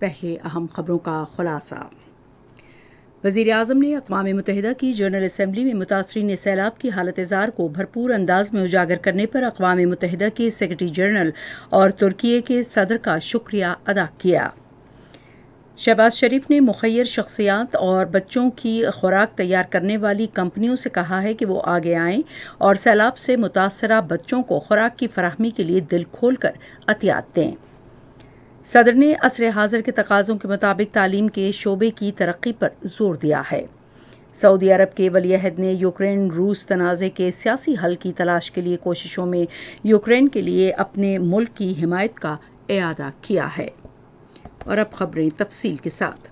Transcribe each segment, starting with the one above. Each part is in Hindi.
पहले अहम खबरों का खुलासा वजीर अजम ने अकवा मुतहदा की जनरल असम्बली में ने सैलाब की हालत इजार को भरपूर अंदाज में उजागर करने पर अकवा मुतहदा के सेक्रटरी जनरल और तुर्की के सदर का शुक्रिया अदा किया शहबाज शरीफ ने मुखर शख्सियात और बच्चों की खुराक तैयार करने वाली कंपनियों से कहा है कि वो आगे आएं और सैलाब से मुतासरा बच्चों को खुराक की फराहमी के लिए दिल खोलकर कर अतियात दें सदर ने असर हाजिर के तकाज़ों के मुताबिक तालीम के शोबे की तरक्की पर जोर दिया है सऊदी अरब के वलीहद ने यूक्रेन रूस तनाज़े के सियासी हल की तलाश के लिए कोशिशों में यूक्रेन के लिए अपने मुल्क की हिमायत का अदा किया है और अब खबरें तफसील के साथ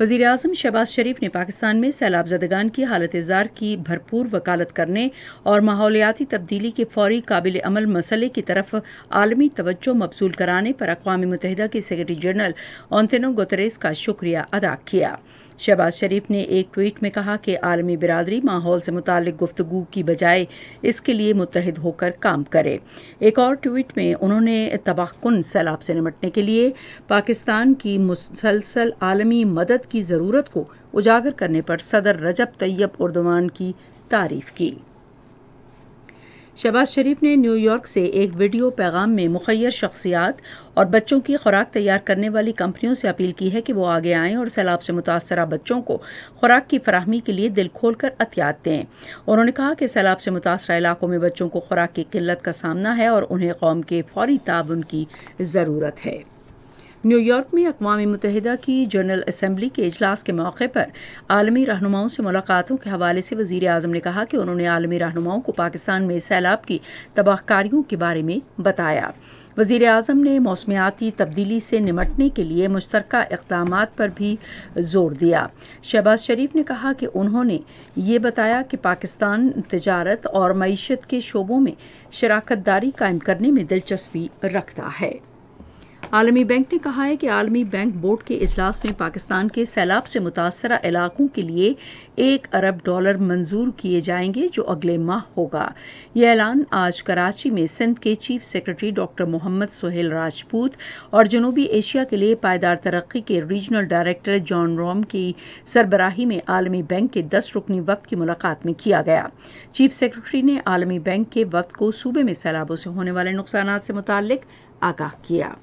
वजीर अजम शहबाज शरीफ ने पाकिस्तान में सैलाब जदगान की हालत इजार की भरपूर वकालत करने और माहौलियाती तब्दीली के फौरी काबिल अमल मसले की तरफ आलमी तवज्जो मबसूल कराने पर अकवा मुतहदा के सेक्रेटरी जनरल ऑनतनो गोतरेस का शुक्रिया अदा किया शहबाज शरीफ ने एक ट्वीट में कहा कि आलमी बिरादरी माहौल से मुतल गुफ्तु की बजाय इसके लिए मुतहद होकर काम करे एक और ट्वीट में उन्होंने तबाहकुन सैलाब से निमटने के लिए पाकिस्तान की मुसलसल आलमी मदद की ज़रूरत को उजागर करने पर सदर रजब तैयब उर्दवान की तारीफ की शहबाज शरीफ ने न्यूयॉर्क से एक वीडियो पैगाम में मुखैर शख्सियात और बच्चों की खुराक तैयार करने वाली कंपनियों से अपील की है कि वो आगे आएं और सैलाब से मुतासर बच्चों को खुराक की फरहमी के लिए दिल खोल कर दें उन्होंने कहा कि सैलाब से मुतासर इलाकों में बच्चों को खुराक की किल्लत का सामना है और उन्हें कौम के फौरी ताबन की ज़रूरत है न्यूयॉर्क में अकवा मुतहदा की जनरल असम्बली के अजलास के मौके पर आलमी रहनुमाओं से मुलाकातों के हवाले से वजीर अजम ने कहा कि उन्होंने आलमी रहनुमाओं को पाकिस्तान में सैलाब की तबाहकारियों के बारे में बताया वजीर अजम ने मौसमियाती तब्दीली से निमटने के लिए मुश्तरक इकदाम पर भी जोर दिया शहबाज शरीफ ने कहा कि उन्होंने ये बताया कि पाकिस्तान तजारत और मीशत के शोबों में शराकत दारी कायम करने में दिलचस्पी रखता है आलमी बैंक ने कहा है कि आलमी बैंक बोर्ड के अजलास में पाकिस्तान के सैलाब से मुतासर इलाकों के लिए एक अरब डॉलर मंजूर किए जाएंगे जो अगले माह होगा यह ऐलान आज कराची में सिंध के chief secretary doctor Mohammad Sohail Rajput और जनूबी एशिया के लिए पायदार तरक्की के रीजनल डायरेक्टर जॉन रॉम की सरबराही में आलमी बैंक के दस रुकनी वक्त की मुलाकात में किया गया चीफ सेक्रेटरी ने आलमी बैंक के वक्त को सूबे में सैलाबों से होने वाले नुकसान से मुतल आगाह किया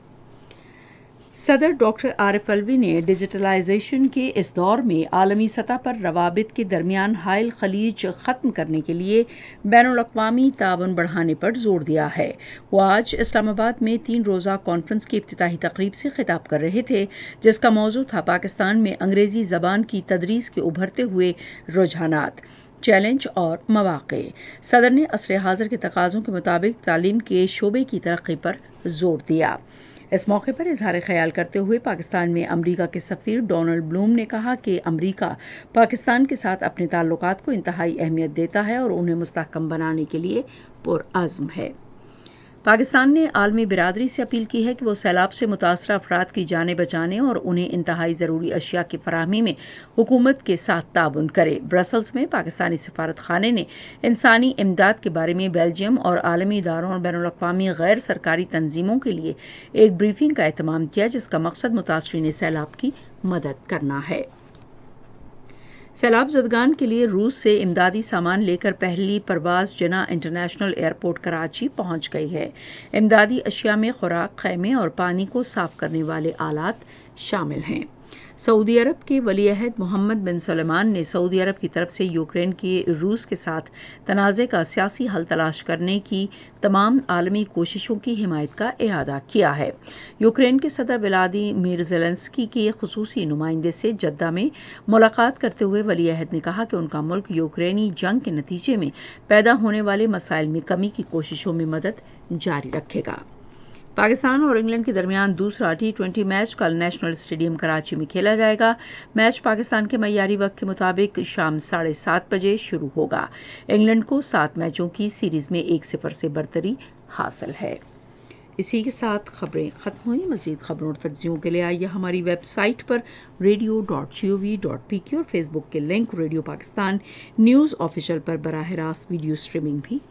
सदर डॉक्टर आरिफ अलवी ने डिजिटलाइजेशन के इस दौर में आलमी सतह पर रवाबित के दरमियान हायल खलीज ख़त्म करने के लिए बैन अवी ताउन बढ़ाने पर जोर दिया है वो आज इस्लामाबाद में तीन रोज़ा कॉन्फ्रेंस की अफ्ती तकरीब से खिताब कर रहे थे जिसका मौजू था पाकिस्तान में अंग्रेज़ी ज़बान की तदरीस के उभरते हुए रुझाना चैलेंज और मौाक़ सदर ने असर हाजिर के तकाज़ों के मुताबिक तालीम के शोबे की तरक्की पर जोर दिया इस मौके पर इजहार ख्याल करते हुए पाकिस्तान में अमरीका के सफ़ीर डोनल्ड ब्लूम ने कहा कि अमरीका पाकिस्तान के साथ अपने ताल्लुकात को इंतहाई अहमियत देता है और उन्हें मुस्तकम बनाने के लिए पुरज़म है पाकिस्तान ने आलमी बिरादरी से अपील की है कि वो सैलाब से मुतासर अफराद की जाने बचाने और उन्हें इंतहाई ज़रूरी अशिया की फरहमी में हुकूमत के साथ ताउन करे ब्रसल्स में पाकिस्तानी सफारत ने इंसानी इमदाद के बारे में बेल्जियम और आलमी इदारों और बैन अवी गैर सरकारी तंजीमों के लिए एक ब्रीफिंग का अहतमाम किया जिसका मकसद मुतासरीन सैलाब की मदद करना है सैलाब जदगान के लिए रूस से इमदादी सामान लेकर पहली परवाज जना इंटरनेशनल एयरपोर्ट कराची पहुंच गई है इमदादी अशिया में खुराक खैमे और पानी को साफ करने वाले आलात शामिल हैं सऊदी अरब के वली अहद मोहम्मद बिन सलेमान ने सऊदी अरब की तरफ से यूक्रेन के रूस के साथ तनाज़े का सियासी हल तलाश करने की तमाम आलमी कोशिशों की हिमायत का अहदा किया है यूक्रेन के सदर मीर जेलेंस्की के खसूसी नुमाइंदे से जद्दा में मुलाकात करते हुए वली अहद ने कहा कि उनका मुल्क यूक्रेनी जंग के नतीजे में पैदा होने वाले मसाइल में कमी की कोशिशों में मदद जारी रखेगा पाकिस्तान और इंग्लैंड के दरमियान दूसरा टी ट्वेंटी मैच कल नेशनल स्टेडियम कराची में खेला जाएगा मैच पाकिस्तान के मैारी वक्त के मुताबिक शाम साढ़े सात बजे शुरू होगा इंग्लैंड को सात मैचों की सीरीज में एक सिफर से बरतरी हासिल है इसी के साथ खबरें ख़त्म हुई मजीद खबरों और तजियों के लिए आइए हमारी वेबसाइट पर radio dot G O V dot P K और फेसबुक के link radio Pakistan news official पर बरह रास्त वीडियो स्ट्रीमिंग भी